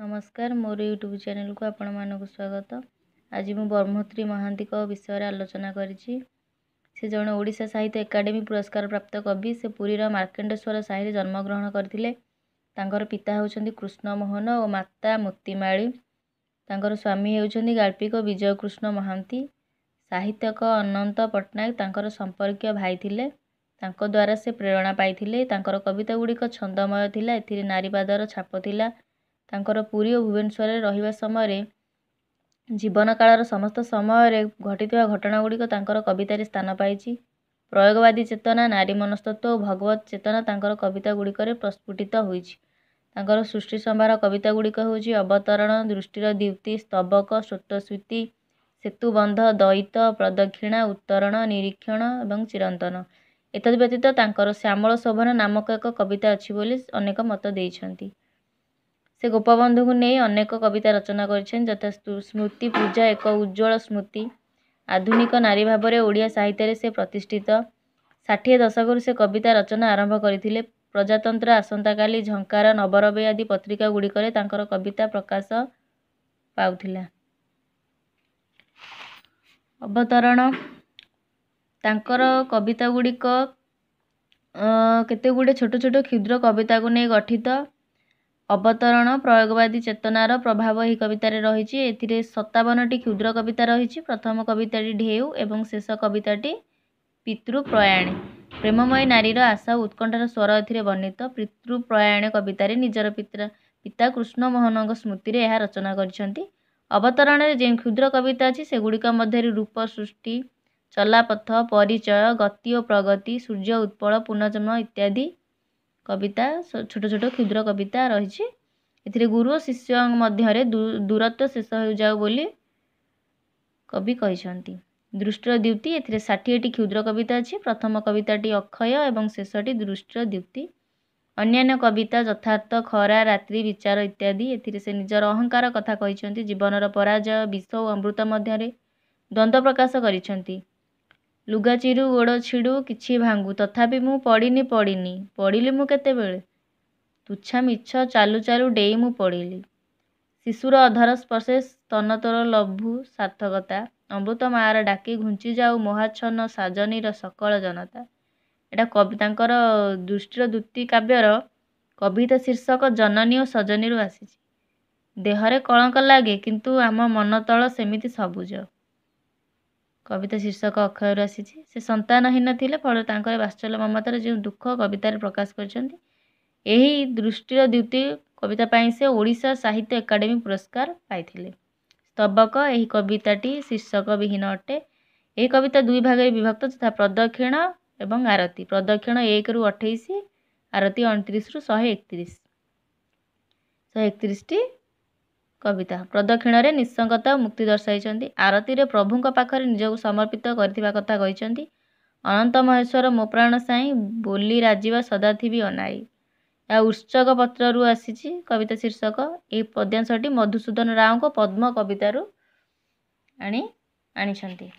ନମସ୍କାର ମୋର ୟୁଟ୍ୟୁବ୍ ଚ୍ୟାନେଲ୍କୁ ଆପଣମାନଙ୍କୁ ସ୍ୱାଗତ ଆଜି ମୁଁ ବ୍ରହ୍ମତ୍ରୀ ମହାନ୍ତିଙ୍କ ବିଷୟରେ ଆଲୋଚନା କରିଛି ସେ ଜଣେ ଓଡ଼ିଶା ସାହିତ୍ୟ ଏକାଡେମୀ ପୁରସ୍କାର ପ୍ରାପ୍ତ କବି ସେ ପୁରୀର ମାର୍କେଣ୍ଡେଶ୍ୱର ସାହିରେ ଜନ୍ମଗ୍ରହଣ କରିଥିଲେ ତାଙ୍କର ପିତା ହେଉଛନ୍ତି କୃଷ୍ଣ ମୋହନ ଓ ମାତା ମୋତିମାଳି ତାଙ୍କର ସ୍ୱାମୀ ହେଉଛନ୍ତି ଗାଳ୍ପିକ ବିଜୟ କୃଷ୍ଣ ମହାନ୍ତି ସାହିତ୍ୟକ ଅନନ୍ତ ପଟ୍ଟନାୟକ ତାଙ୍କର ସମ୍ପର୍କୀୟ ଭାଇ ଥିଲେ ତାଙ୍କ ଦ୍ୱାରା ସେ ପ୍ରେରଣା ପାଇଥିଲେ ତାଙ୍କର କବିତା ଗୁଡ଼ିକ ଛନ୍ଦମୟ ଥିଲା ଏଥିରେ ନାରୀବାଦର ଛାପ ଥିଲା ତାଙ୍କର ପୁରୀ ଓ ଭୁବନେଶ୍ୱରରେ ରହିବା ସମୟରେ ଜୀବନ କାଳର ସମସ୍ତ ସମୟରେ ଘଟିଥିବା ଘଟଣା ଗୁଡ଼ିକ ତାଙ୍କର କବିତାରେ ସ୍ଥାନ ପାଇଛି ପ୍ରୟୋଗବାଦୀ ଚେତନା ନାରୀ ମନସ୍ତତ୍ଵ ଓ ଭଗବତ ଚେତନା ତାଙ୍କର କବିତା ଗୁଡ଼ିକରେ ପ୍ରସ୍ଫୁଟିତ ହୋଇଛି ତାଙ୍କର ସୃଷ୍ଟି ସମ୍ଭାର କବିତା ଗୁଡ଼ିକ ହେଉଛି ଅବତରଣ ଦୃଷ୍ଟିର ଦ୍ୟୁତି ସ୍ତବକ ସ୍ରୋତସ୍ଵୀତି ସେତୁବନ୍ଧ ଦୈତ ପ୍ରଦକ୍ଷିଣା ଉତ୍ତରଣ ନିରୀକ୍ଷଣ ଏବଂ ଚିରନ୍ତନ ଏତଦ୍ ବ୍ୟତୀତ ତାଙ୍କର ଶ୍ୟାମଳ ଶୋଭନ ନାମକ ଏକ କବିତା ଅଛି ବୋଲି ଅନେକ ମତ ଦେଇଛନ୍ତି ସେ ଗୋପବନ୍ଧୁଙ୍କୁ ନେଇ ଅନେକ କବିତା ରଚନା କରିଛନ୍ତି ଯଥା ସ୍ମୃତି ପୂଜା ଏକ ଉଜ୍ଜ୍ୱଳ ସ୍ମୃତି ଆଧୁନିକ ନାରୀ ଭାବରେ ଓଡ଼ିଆ ସାହିତ୍ୟରେ ସେ ପ୍ରତିଷ୍ଠିତ ଷାଠିଏ ଦଶକରୁ ସେ କବିତା ରଚନା ଆରମ୍ଭ କରିଥିଲେ ପ୍ରଜାତନ୍ତ୍ର ଆସନ୍ତାକାଲି ଝଙ୍କାର ନବରବେ ଆଦି ପତ୍ରିକା ଗୁଡ଼ିକରେ ତାଙ୍କର କବିତା ପ୍ରକାଶ ପାଉଥିଲା ଅବତରଣ ତାଙ୍କର କବିତା ଗୁଡ଼ିକ କେତେ ଗୁଡ଼ିଏ ଛୋଟ ଛୋଟ କ୍ଷୁଦ୍ର କବିତାକୁ ନେଇ ଗଠିତ ଅବତରଣ ପ୍ରୟୋଗବାଦୀ ଚେତନାର ପ୍ରଭାବ ଏହି କବିତାରେ ରହିଛି ଏଥିରେ ସତାବନଟି କ୍ଷୁଦ୍ର କବିତା ରହିଛି ପ୍ରଥମ କବିତାଟି ଢେଉ ଏବଂ ଶେଷ କବିତାଟି ପିତୃପ୍ରୟାଣୀ ପ୍ରେମମୟ ନାରୀର ଆଶା ଉତ୍କଣ୍ଠାର ସ୍ୱର ଏଥିରେ ବର୍ଣ୍ଣିତ ପିତୃପ୍ରୟାଣ କବିତାରେ ନିଜର ପିତା ପିତା କୃଷ୍ଣମୋହନଙ୍କ ସ୍ମୃତିରେ ଏହା ରଚନା କରିଛନ୍ତି ଅବତରଣରେ ଯେଉଁ କ୍ଷୁଦ୍ର କବିତା ଅଛି ସେଗୁଡ଼ିକ ମଧ୍ୟରେ ରୂପ ସୃଷ୍ଟି ଚଲାପଥ ପରିଚୟ ଗତି ଓ ପ୍ରଗତି ସୂର୍ଯ୍ୟ ଉତ୍ପଳ ପୁନର୍ଜନ୍ମ ଇତ୍ୟାଦି କବିତା ଛୋଟ ଛୋଟ କ୍ଷୁଦ୍ର କବିତା ରହିଛି ଏଥିରେ ଗୁରୁ ଓ ଶିଷ୍ୟ ମଧ୍ୟରେ ଦୂରତ୍ୱ ଶେଷ ହେଉଯାଉ ବୋଲି କବି କହିଛନ୍ତି ଦୃଷ୍ଟ ଦ୍ୟୁତି ଏଥିରେ ଷାଠିଏଟି କ୍ଷୁଦ୍ର କବିତା ଅଛି ପ୍ରଥମ କବିତାଟି ଅକ୍ଷୟ ଏବଂ ଶେଷଟି ଦୃଷ୍ଟ ଦ୍ୟୁତି ଅନ୍ୟାନ୍ୟ କବିତା ଯଥାର୍ଥ ଖରା ରାତ୍ରି ବିଚାର ଇତ୍ୟାଦି ଏଥିରେ ସେ ନିଜର ଅହଙ୍କାର କଥା କହିଛନ୍ତି ଜୀବନର ପରାଜୟ ବିଷ ଓ ଅମୃତ ମଧ୍ୟରେ ଦ୍ୱନ୍ଦ୍ୱ ପ୍ରକାଶ କରିଛନ୍ତି ଲୁଗା ଚିରୁ ଗୋଡ଼ ଛିଡ଼ୁ କିଛି ଭାଙ୍ଗୁ ତଥାପି ମୁଁ ପଡ଼ିନି ପଡ଼ିନି ପଡ଼ିଲି ମୁଁ କେତେବେଳେ ତୁଚ୍ଛା ମିଛ ଚାଲୁ ଚାଲୁ ଡେଇଁ ମୁଁ ପଡ଼ିଲି ଶିଶୁର ଅଧାର ସ୍ପର୍ଶେ ସ୍ତନ ତୋର ଲଭୁ ସାର୍ଥକତା ଅମୃତ ମାଆର ଡାକି ଘୁଞ୍ଚି ଯାଉ ମହାଛନ୍ନ ସାଜନୀର ସକଳ ଜନତା ଏଇଟା କବି ତାଙ୍କର ଦୃଷ୍ଟିର ଦୂତୀ କାବ୍ୟର କବିତା ଶୀର୍ଷକ ଜନନୀ ଓ ସଜନୀରୁ ଆସିଛି ଦେହରେ କଳଙ୍କ ଲାଗେ କିନ୍ତୁ ଆମ ମନ ତଳ ସେମିତି ସବୁଜ କବିତା ଶୀର୍ଷକ ଅକ୍ଷୟରୁ ଆସିଛି ସେ ସନ୍ତାନହୀନ ଥିଲେ ଫଳରେ ତାଙ୍କର ବାତ୍ସଲ୍ୟ ମମତାର ଯେଉଁ ଦୁଃଖ କବିତାରେ ପ୍ରକାଶ କରିଛନ୍ତି ଏହି ଦୃଷ୍ଟିର ଦ୍ୟୁତି କବିତା ପାଇଁ ସେ ଓଡ଼ିଶା ସାହିତ୍ୟ ଏକାଡେମୀ ପୁରସ୍କାର ପାଇଥିଲେ ସ୍ତବକ ଏହି କବିତାଟି ଶୀର୍ଷକ ବିହୀନ ଅଟେ ଏହି କବିତା ଦୁଇ ଭାଗରେ ବିଭକ୍ତ ଯଥା ପ୍ରଦକ୍ଷିଣ ଏବଂ ଆରତୀ ପ୍ରଦକ୍ଷିଣ ଏକରୁ ଅଠେଇଶ ଆରତୀ ଅଣତିରିଶରୁ ଶହେ ଏକତିରିଶ ଶହେ ଏକତିରିଶଟି କବିତା ପ୍ରଦକ୍ଷିଣରେ ନିଃସଙ୍ଗତା ମୁକ୍ତି ଦର୍ଶାଇଛନ୍ତି ଆରତୀରେ ପ୍ରଭୁଙ୍କ ପାଖରେ ନିଜକୁ ସମର୍ପିତ କରିଥିବା କଥା କହିଛନ୍ତି ଅନନ୍ତ ମହେଶ୍ୱର ମୋ ପ୍ରାଣ ସାଇ ବୋଲି ରାଜିବା ସଦା ଥିବି ଅନାଇ ଏହା ଉତ୍ସକ ପତ୍ରରୁ ଆସିଛି କବିତା ଶୀର୍ଷକ ଏହି ପଦ୍ୟାଂଶଟି ମଧୁସୂଦନ ରାଓଙ୍କ ପଦ୍ମ କବିତାରୁ ଆଣି ଆଣିଛନ୍ତି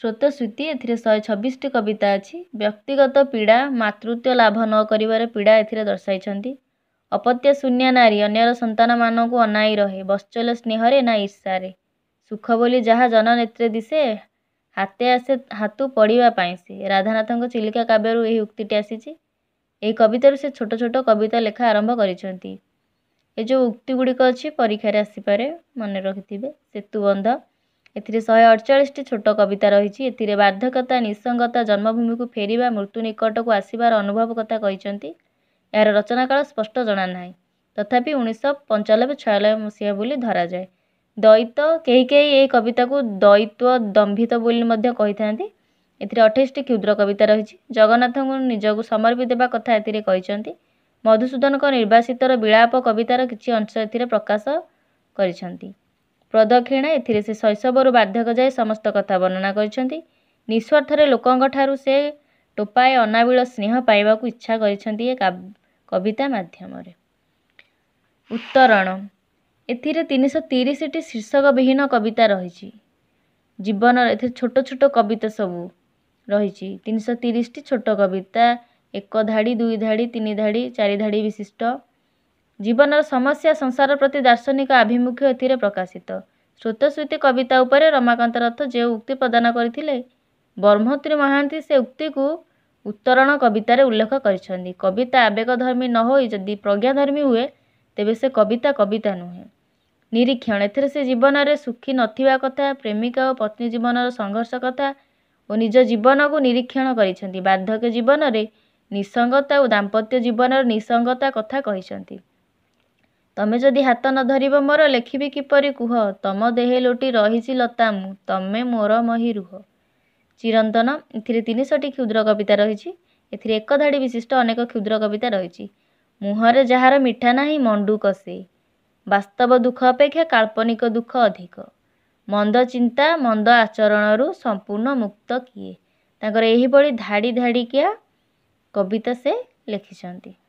ସ୍ୱତଃସ୍ୱୀତି ଏଥିରେ ଶହେ ଛବିଶଟି କବିତା ଅଛି ବ୍ୟକ୍ତିଗତ ପୀଡ଼ା ମାତୃତ୍ୱ ଲାଭ ନ କରିବାର ପୀଡ଼ା ଏଥିରେ ଦର୍ଶାଇଛନ୍ତି ଅପତ୍ୟ ଶୂନ୍ୟ ନାରୀ ଅନ୍ୟର ସନ୍ତାନମାନଙ୍କୁ ଅନାଇ ରହେ ବତ୍ସଲ ସ୍ନେହରେ ନା ଇର୍ଷାରେ ସୁଖ ବୋଲି ଯାହା ଜନନେତ୍ରେ ଦିଶେ ହାତେ ଆସେ ହାତୁ ପଡ଼ିବା ପାଇଁ ସେ ରାଧାନାଥଙ୍କ ଚିଲିକା କାବ୍ୟରୁ ଏହି ଉକ୍ତିଟି ଆସିଛି ଏହି କବିତାରୁ ସେ ଛୋଟ ଛୋଟ କବିତା ଲେଖା ଆରମ୍ଭ କରିଛନ୍ତି ଏ ଯେଉଁ ଉକ୍ତି ଗୁଡ଼ିକ ଅଛି ପରୀକ୍ଷାରେ ଆସିପାରେ ମନେ ରଖିଥିବେ ସେତୁବନ୍ଧ ଏଥିରେ ଶହେ ଅଠଚାଳିଶଟି ଛୋଟ କବିତା ରହିଛି ଏଥିରେ ବାର୍ଦ୍ଧକ୍ୟତା ନିଃସଙ୍ଗତା ଜନ୍ମଭୂମିକୁ ଫେରିବା ମୃତ୍ୟୁ ନିକଟକୁ ଆସିବାର ଅନୁଭବ କଥା କହିଛନ୍ତି ଏହାର ରଚନାକାଳ ସ୍ପଷ୍ଟ ଜଣାନାହିଁ ତଥାପି ଉଣେଇଶହ ପଞ୍ଚାନବେ ଛୟାନବେ ମସିହା ବୋଲି ଧରାଯାଏ ଦୈତ କେହି କେହି ଏହି କବିତାକୁ ଦୈତ ଦମ୍ଭିତ ବୋଲି ମଧ୍ୟ କହିଥାନ୍ତି ଏଥିରେ ଅଠେଇଶଟି କ୍ଷୁଦ୍ର କବିତା ରହିଛି ଜଗନ୍ନାଥଙ୍କୁ ନିଜକୁ ସମର୍ପି ଦେବା କଥା ଏଥିରେ କହିଛନ୍ତି ମଧୁସୂଦନଙ୍କ ନିର୍ବାସିତର ବିଳାପ କବିତାର କିଛି ଅଂଶ ଏଥିରେ ପ୍ରକାଶ କରିଛନ୍ତି ପ୍ରଦକ୍ଷିଣା ଏଥିରେ ସେ ଶୈଶବରୁ ବାର୍ଦ୍ଧକ୍ୟ ଯାଏ ସମସ୍ତ କଥା ବର୍ଣ୍ଣନା କରିଛନ୍ତି ନିଃସ୍ୱାର୍ଥରେ ଲୋକଙ୍କଠାରୁ ସେ ଟୋପାଏ ଅନାବିଳ ସ୍ନେହ ପାଇବାକୁ ଇଚ୍ଛା କରିଛନ୍ତି ଏ କବିତା ମାଧ୍ୟମରେ ଉତ୍ତରଣ ଏଥିରେ ତିନିଶହ ତିରିଶଟି ଶୀର୍ଷକ ବିହୀନ କବିତା ରହିଛି ଜୀବନର ଏଥିରେ ଛୋଟ ଛୋଟ କବିତା ସବୁ ରହିଛି ତିନିଶହ ତିରିଶଟି ଛୋଟ କବିତା ଏକ ଧାଡ଼ି ଦୁଇ ଧାଡ଼ି ତିନି ଧାଡ଼ି ଚାରି ଧାଡ଼ି ବିଶିଷ୍ଟ ଜୀବନର ସମସ୍ୟା ସଂସାର ପ୍ରତି ଦାର୍ଶନିକ ଆଭିମୁଖ୍ୟ ଏଥିରେ ପ୍ରକାଶିତ ଶ୍ରୁତଶ୍ରୁତି କବିତା ଉପରେ ରମାକାନ୍ତ ରଥ ଯେଉଁ ଉକ୍ତି ପ୍ରଦାନ କରିଥିଲେ ବ୍ରହ୍ମତ୍ରୀ ମହାନ୍ତି ସେ ଉକ୍ତିକୁ ଉତ୍ତରଣ କବିତାରେ ଉଲ୍ଲେଖ କରିଛନ୍ତି କବିତା ଆବେଗଧର୍ମୀ ନ ହୋଇ ଯଦି ପ୍ରଜ୍ଞାଧର୍ମୀ ହୁଏ ତେବେ ସେ କବିତା କବିତା ନୁହେଁ ନିରୀକ୍ଷଣ ଏଥିରେ ସେ ଜୀବନରେ ସୁଖୀ ନଥିବା କଥା ପ୍ରେମିକା ଓ ପତ୍ନୀ ଜୀବନର ସଂଘର୍ଷ କଥା ଓ ନିଜ ଜୀବନକୁ ନିରୀକ୍ଷଣ କରିଛନ୍ତି ବାର୍ଦ୍ଧକ୍ୟ ଜୀବନରେ ନିସଙ୍ଗତା ଓ ଦାମ୍ପତ୍ୟ ଜୀବନର ନିସଙ୍ଗତା କଥା କହିଛନ୍ତି ତମେ ଯଦି ହାତ ନ ଧରିବ ମୋର ଲେଖିବି କିପରି କୁହ ତମ ଦେହେ ଲୋଟି ରହିଛି ଲତା ମୁଁ ତମେ ମୋର ମହି ରୁହ ଚିରନ୍ତନ ଏଥିରେ ତିନିଶହଟି କ୍ଷୁଦ୍ର କବିତା ରହିଛି ଏଥିରେ ଏକ ଧାଡ଼ି ବିଶିଷ୍ଟ ଅନେକ କ୍ଷୁଦ୍ର କବିତା ରହିଛି ମୁହଁରେ ଯାହାର ମିଠା ନାହିଁ ମଣ୍ଡୁ କଷେ ବାସ୍ତବ ଦୁଃଖ ଅପେକ୍ଷା କାଳ୍ପନିକ ଦୁଃଖ ଅଧିକ ମନ୍ଦ ଚିନ୍ତା ମନ୍ଦ ଆଚରଣରୁ ସମ୍ପୂର୍ଣ୍ଣ ମୁକ୍ତ କିଏ ତାଙ୍କର ଏହିଭଳି ଧାଡ଼ି ଧାଡ଼ିକିଆ କବିତା ସେ ଲେଖିଛନ୍ତି